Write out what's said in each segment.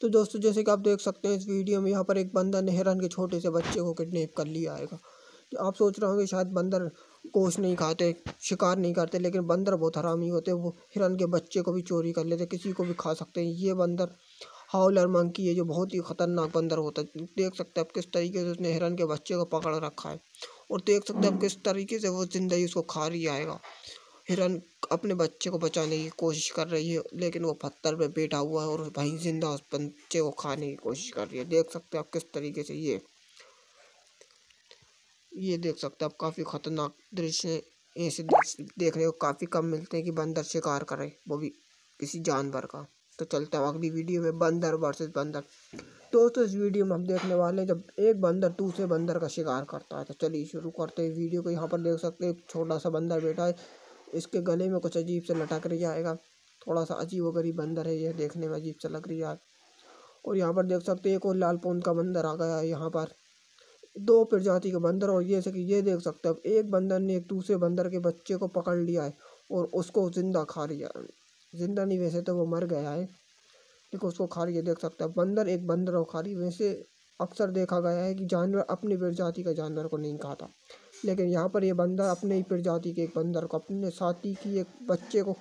तो दोस्तों जैसे कि आप देख सकते हैं इस वीडियो में यहाँ पर एक बंदर ने हिरन के छोटे से बच्चे को किडनेप कर लिया आएगा तो आप सोच रहे होंगे शायद बंदर गोश्त नहीं खाते शिकार नहीं करते लेकिन बंदर बहुत हरामी होते वो हिरन के बच्चे को भी चोरी कर लेते किसी को भी खा सकते हैं ये बंदर हाउलर मंकी है जो बहुत ही ख़तरनाक बंदर होता है देख सकते हैं आप किस तरीके से उसने हिरन के बच्चे को पकड़ रखा है और देख सकते हैं आप किस तरीके से वो ज़िंदगी उसको खा रही आएगा हिरन अपने बच्चे को बचाने की कोशिश कर रही है लेकिन वो पत्थर पे बैठा हुआ है और भाई जिंदा उस बच्चे को खाने की कोशिश कर रही है देख सकते हैं आप किस तरीके से ये ये देख सकते हैं आप काफ़ी खतरनाक दृश्य ऐसे दृश्य देखने को काफ़ी कम मिलते हैं कि बंदर शिकार करे वो भी किसी जानवर का तो चलते हैं अगली वीडियो में बंदर वर्सेज बंदर दोस्तों इस वीडियो में हम देखने वाले हैं जब एक बंदर दूसरे बंदर का शिकार करता है तो चलिए शुरू करते हैं वीडियो को यहाँ पर देख सकते हैं छोटा सा बंदर बैठा है इसके गले में कुछ अजीब से लटक रही आएगा थोड़ा सा अजीब व गरीब बंदर है यह देखने में अजीब सा लग रही है और यहाँ पर देख सकते हैं एक और लाल पोन का बंदर आ गया है यहाँ पर दो प्रजाति के बंदर और ये कि ये देख सकते हैं एक बंदर ने एक दूसरे बंदर के बच्चे को पकड़ लिया है और उसको ज़िंदा खा लिया ज़िंदा नहीं वैसे तो वो मर गया है लेकिन उसको खा रही है देख सकते हैं बंदर एक बंदर और खा रही वैसे अक्सर देखा गया है कि जानवर अपनी प्रजाति का जानवर को नहीं खाता लेकिन यहाँ पर ये बंदर अपने ही प्रजाति के एक बंदर को अपने साथी की एक बच्चे को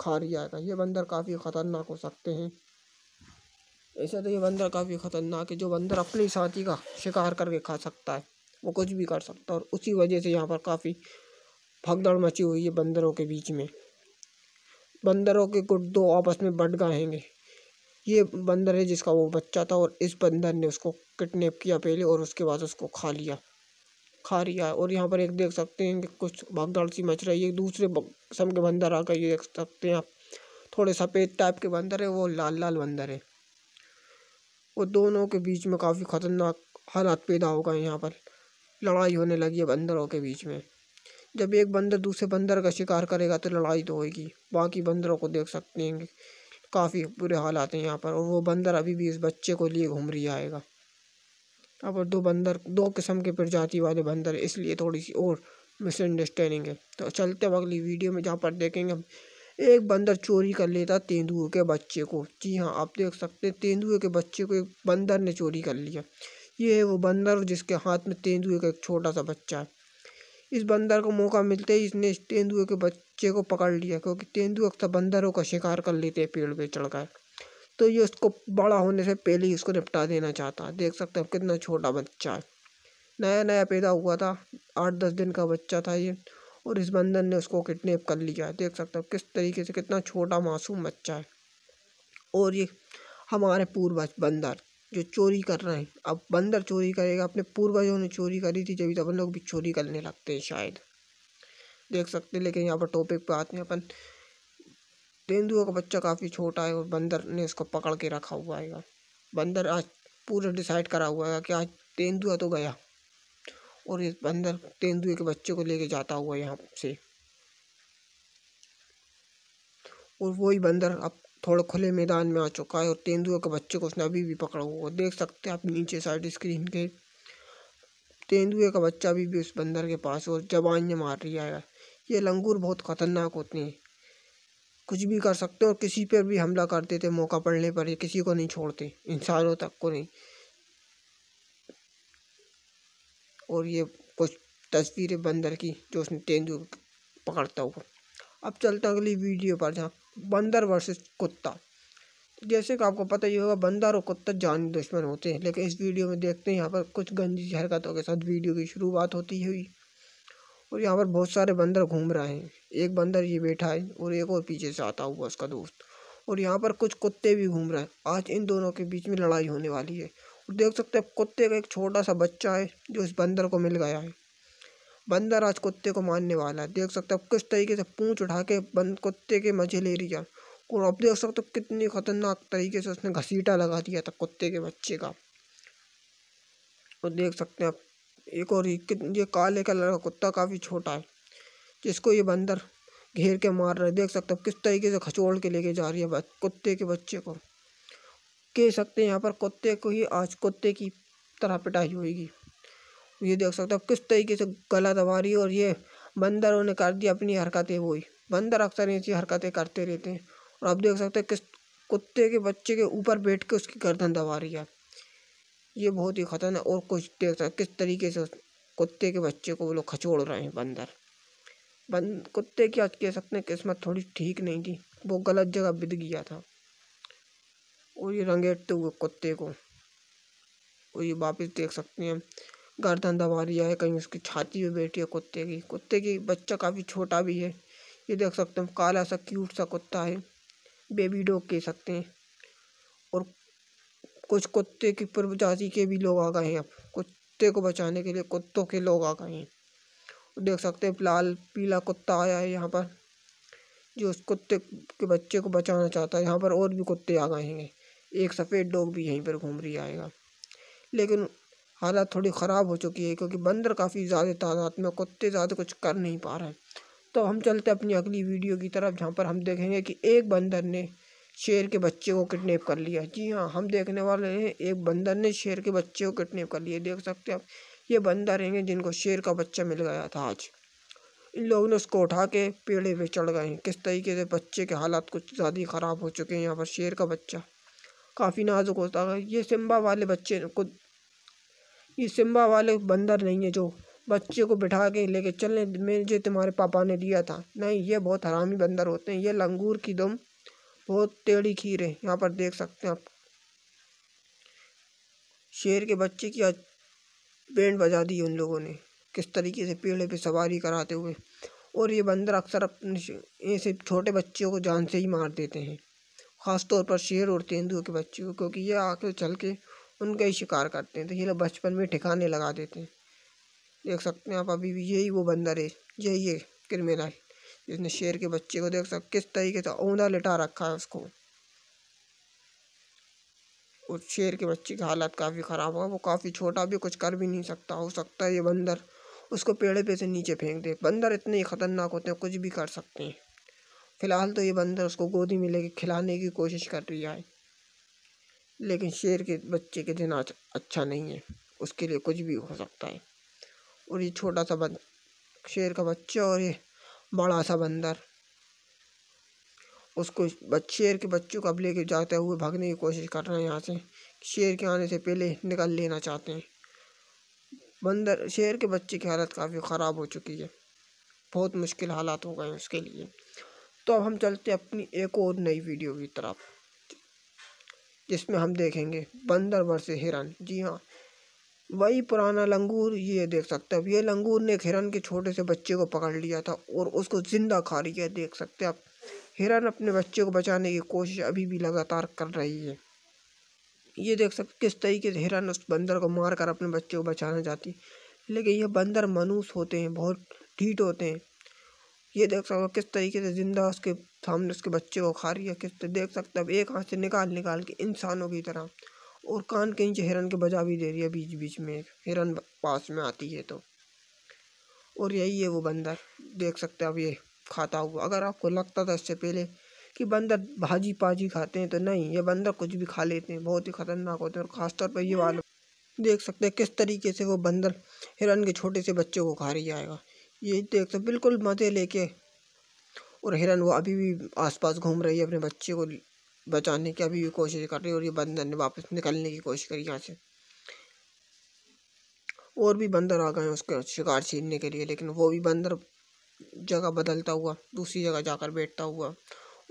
खा रही है ये बंदर काफ़ी ख़तरनाक हो सकते हैं ऐसे तो ये बंदर काफ़ी ख़तरनाक है जो बंदर अपने ही साथी का शिकार करके खा सकता है वो कुछ भी कर सकता है और उसी वजह से यहाँ पर काफ़ी भगदड़ मची हुई है बंदरों के बीच में बंदरों के दो आपस में बट गएंगे ये बंदर है जिसका वो बच्चा था और इस बंदर ने उसको किडनेप किया पहले और उसके बाद उसको खा लिया खा रही है और यहाँ पर एक देख सकते हैं कि कुछ भगदड़ सी मच रही है दूसरे किस्म के बंदर आ गए ये देख सकते हैं आप थोड़े सफ़ेद टाइप के बंदर है वो लाल लाल बंदर है वो दोनों के बीच में काफ़ी ख़तरनाक हालात पैदा हो गए यहाँ पर लड़ाई होने लगी है बंदरों के बीच में जब एक बंदर दूसरे बंदर का शिकार करेगा तो लड़ाई तो होगी बाकी बंदरों को देख सकते हैं काफ़ी बुरे हालात हैं यहाँ पर और वो बंदर अभी भी इस बच्चे को लिए घूम रही आएगा यहाँ पर दो बंदर दो किस्म के प्रजाति वाले बंदर इसलिए थोड़ी सी और मिसअंडरस्टैंडिंग है तो चलते हम अगली वीडियो में जहाँ पर देखेंगे हम एक बंदर चोरी कर लेता तेंदुए के बच्चे को जी हाँ आप देख सकते हैं तेंदुए के बच्चे को एक बंदर ने चोरी कर लिया ये है वो बंदर जिसके हाथ में तेंदुए का एक छोटा सा बच्चा है इस बंदर को मौका मिलते ही इसने इस तेंदुए के बच्चे को पकड़ लिया क्योंकि तेंदुआ अक्सर बंदरों का शिकार कर लेते हैं पेड़ चढ़ चढ़कर तो ये उसको बड़ा होने से पहले ही उसको निपटा देना चाहता देख सकते हो कितना छोटा बच्चा है नया नया पैदा हुआ था आठ दस दिन का बच्चा था ये और इस बंदर ने उसको किडनेप कर लिया है देख सकते हो किस तरीके से कितना छोटा मासूम बच्चा है और ये हमारे पूर्वज बंदर जो चोरी कर रहे हैं अब बंदर चोरी करेगा अपने पूर्वजों ने चोरी करी थी जब तब लोग भी चोरी करने लगते हैं शायद देख सकते हैं लेकिन यहाँ पर टॉपिक पे आते हैं अपन तेंदुआ का बच्चा काफ़ी छोटा है और बंदर ने इसको पकड़ के रखा हुआ है बंदर आज पूरा डिसाइड करा हुआ है कि आज तेंदुआ तो गया और इस बंदर तेंदुए के बच्चे को लेके जाता हुआ यहाँ से और वही बंदर अब थोड़ा खुले मैदान में आ चुका है और तेंदुए के बच्चे को उसने अभी भी पकड़ा हुआ देख सकते हैं आप नीचे साइड स्क्रीन के तेंदुए का बच्चा अभी भी उस बंदर के पास और जबान मार रही है ये लंगूर बहुत ख़तरनाक होते हैं कुछ भी कर सकते हैं और किसी पर भी हमला करते थे मौका पड़ने पर ये किसी को नहीं छोड़ते इंसानों तक को नहीं और ये कुछ तस्वीरें बंदर की जो उसने तेंदू पकड़ता हुआ अब चलते अगली वीडियो पर जहाँ बंदर वर्सेस कुत्ता जैसे कि आपको पता ही होगा बंदर और कुत्ता जानी दुश्मन होते हैं लेकिन इस वीडियो में देखते हैं यहाँ पर कुछ गंदी हरकतों के साथ वीडियो की शुरुआत होती हुई और यहाँ पर बहुत सारे बंदर घूम रहे हैं एक बंदर ये बैठा है और एक और पीछे से आता हुआ उसका दोस्त और यहाँ पर कुछ कुत्ते भी घूम रहे हैं आज इन दोनों के बीच में लड़ाई होने वाली है और देख सकते हैं कुत्ते का एक छोटा सा बच्चा है जो इस बंदर को मिल गया है बंदर आज कुत्ते को मारने वाला है देख सकते हैं किस तरीके से पूँछ उठा के बंद कुत्ते के मजे ले रही है और अब देख सकते हो कितनी खतरनाक तरीके से उसने घसीटा लगा दिया था कुत्ते के बच्चे का और देख सकते हैं आप एक और ये काले कलर का कुत्ता काफी छोटा है जिसको ये बंदर घेर के मार रहा है देख सकते हो किस तरीके से खचोड़ के लेके जा रही है कुत्ते के बच्चे को कह सकते हैं यहाँ पर कुत्ते को ही आज कुत्ते की तरह पिटाई होगी ये देख सकते हो किस तरीके से गला दबा रही है और ये बंदरों ने कर दी अपनी हरकतें वो ही बंदर अक्सर ऐसी हरकतें करते रहते हैं और आप देख सकते हैं किस कुत्ते के बच्चे के ऊपर बैठ के उसकी गर्दन दबा रही है ये बहुत ही ख़तरनाक और कुछ देख सकते किस तरीके से कुत्ते के बच्चे को वो लोग खचोड़ रहे हैं बंदर बंद कुत्ते की आज कह सकते हैं किस्मत थोड़ी ठीक नहीं थी वो गलत जगह बिद गया था और ये रंगेटते हुए कुत्ते को और ये वापस देख सकते हैं गर्दन दबा रिया है कहीं उसकी छाती में बैठी है कुत्ते की कुत्ते की बच्चा काफ़ी छोटा भी है ये देख सकते हैं काला सा क्यूट सा कुत्ता है बेबी डॉग कह सकते हैं कुछ कुत्ते की प्रजाति के भी लोग आ गए हैं अब कुत्ते को बचाने के लिए कुत्तों के लोग आ गए हैं देख सकते हैं लाल पीला कुत्ता आया है यहाँ पर जो उस कुत्ते के बच्चे को बचाना चाहता है यहाँ पर और भी कुत्ते आ गए हैं एक सफ़ेद डॉग भी यहीं पर घूम रही आएगा लेकिन हालत थोड़ी ख़राब हो चुकी है क्योंकि बंदर काफ़ी ज़्यादा तादाद में कुत्ते ज़्यादा कुछ कर नहीं पा रहे हैं तो हम चलते अपनी अगली वीडियो की तरफ जहाँ पर हम देखेंगे कि एक बंदर ने शेर के बच्चे को किडनैप कर लिया जी हाँ हम देखने वाले हैं एक बंदर ने शेर के बच्चे को किडनैप कर लिया देख सकते हैं आप ये बंदर हैं जिनको शेर का बच्चा मिल गया था आज इन लोगों ने उसको उठा के पेड़े पे चढ़ गए हैं किस तरीके से बच्चे के हालात कुछ ज़्यादा ही ख़राब हो चुके हैं यहाँ पर शेर का बच्चा काफ़ी नाजुक होता है ये सिम्बा वाले बच्चे को ये सिम्बा वाले बंदर नहीं है जो बच्चे को बिठा के लेके चलने में जो तुम्हारे पापा ने दिया था नहीं ये बहुत हरामी बंदर होते हैं ये लंगूर की दम बहुत टेढ़ी खीर है यहाँ पर देख सकते हैं आप शेर के बच्चे की आज बैंड बजा दी उन लोगों ने किस तरीके से पेड़ पे सवारी कराते हुए और ये बंदर अक्सर अपने ऐसे छोटे बच्चों को जान से ही मार देते हैं ख़ास तौर पर शेर और तेंदुओं के बच्चे को क्योंकि ये आके चल के उनका ही शिकार करते हैं तो ये लोग बचपन में ठिकाने लगा देते हैं देख सकते हैं आप अभी भी यही वो बंदर है यही है क्रिमिनल जिसने शेर के बच्चे को देख सकते किस तरीके से औंधा लिटा रखा है उसको और शेर के बच्चे की हालत काफ़ी ख़राब है वो काफ़ी छोटा भी कुछ कर भी नहीं सकता हो सकता है ये बंदर उसको पेड़ पे से नीचे फेंक दे बंदर इतने ही ख़तरनाक होते हैं कुछ भी कर सकते हैं फ़िलहाल तो ये बंदर उसको गोदी में लेके खिलाने की कोशिश कर रही है लेकिन शेर के बच्चे के दिन आज अच्छा नहीं है उसके लिए कुछ भी हो सकता है और ये छोटा सा बन शेर का बच्चा और ये बड़ा सा बंदर उसको शेर के बच्चों को अब लेके जाते हुए भागने की कोशिश कर रहे हैं यहाँ से शेर के आने से पहले निकल लेना चाहते हैं बंदर शेर के बच्चे की हालत काफ़ी ख़राब हो चुकी है बहुत मुश्किल हालात हो गए हैं उसके लिए तो अब हम चलते हैं अपनी एक और नई वीडियो की तरफ जिसमें हम देखेंगे बंदर वर्सेस हिरन जी हाँ वही पुराना लंगूर ये देख सकते हैं अब ये लंगूर ने एक हिरन के छोटे से बच्चे को पकड़ लिया था और उसको जिंदा खा रही है देख सकते हैं आप हिरन अपने बच्चे को बचाने की कोशिश अभी भी लगातार कर रही है ये देख सकते किस तरीके से हिरन उस बंदर को मार कर अपने बच्चे को बचाना चाहती लेकिन ये बंदर मनुष्य होते हैं बहुत ढीठ होते हैं ये देख सकते हो किस तरीके से ज़िंदा उसके सामने उसके बच्चे को खा रही है किस देख सकते अब एक हाथ से निकाल निकाल के इंसानों की तरह और कान के नीचे हिरन के बजा भी दे रही है बीच बीच में हिरन पास में आती है तो और यही है वो बंदर देख सकते हैं अब ये खाता हुआ अगर आपको लगता था इससे पहले कि बंदर भाजी पाजी खाते हैं तो नहीं ये बंदर कुछ भी खा लेते हैं बहुत ही ख़तरनाक होते हैं और ख़ासतौर पर ये हम्म। वाले देख सकते हैं किस तरीके से वो बंदर हिरन के छोटे से बच्चे को खा रही आएगा ये देख सकते बिल्कुल मज़े लेके और हिरन वो अभी भी आसपास घूम रही है अपने बच्चे को बचाने की अभी भी कोशिश कर रही है और ये बंदर ने वापस निकलने की कोशिश करी यहाँ से और भी बंदर आ गए उसके शिकार छीनने के लिए लेकिन वो भी बंदर जगह बदलता हुआ दूसरी जगह जाकर बैठता हुआ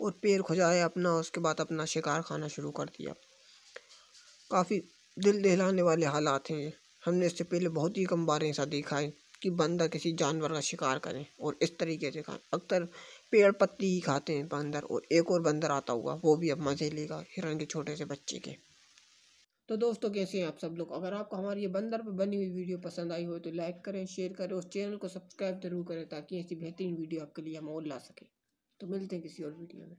और पेड़ खुजाए अपना उसके बाद अपना शिकार खाना शुरू कर दिया काफ़ी दिल दहलाने वाले हालात हैं हमने इससे पहले बहुत ही कम बार ऐसा देखा है कि बंदा किसी जानवर का शिकार करें और इस तरीके से खाएं अक्सर पेड़ पत्ती ही खाते हैं बंदर और एक और बंदर आता हुआ वो भी अब मज़े लेगा हिरन के छोटे से बच्चे के तो दोस्तों कैसे हैं आप सब लोग अगर आपको हमारी ये बंदर पर बनी हुई वीडियो पसंद आई हो तो लाइक करें शेयर करें और चैनल को सब्सक्राइब जरूर करें ताकि ऐसी बेहतरीन वीडियो आपके लिए हम और ला सकें तो मिलते हैं किसी और वीडियो में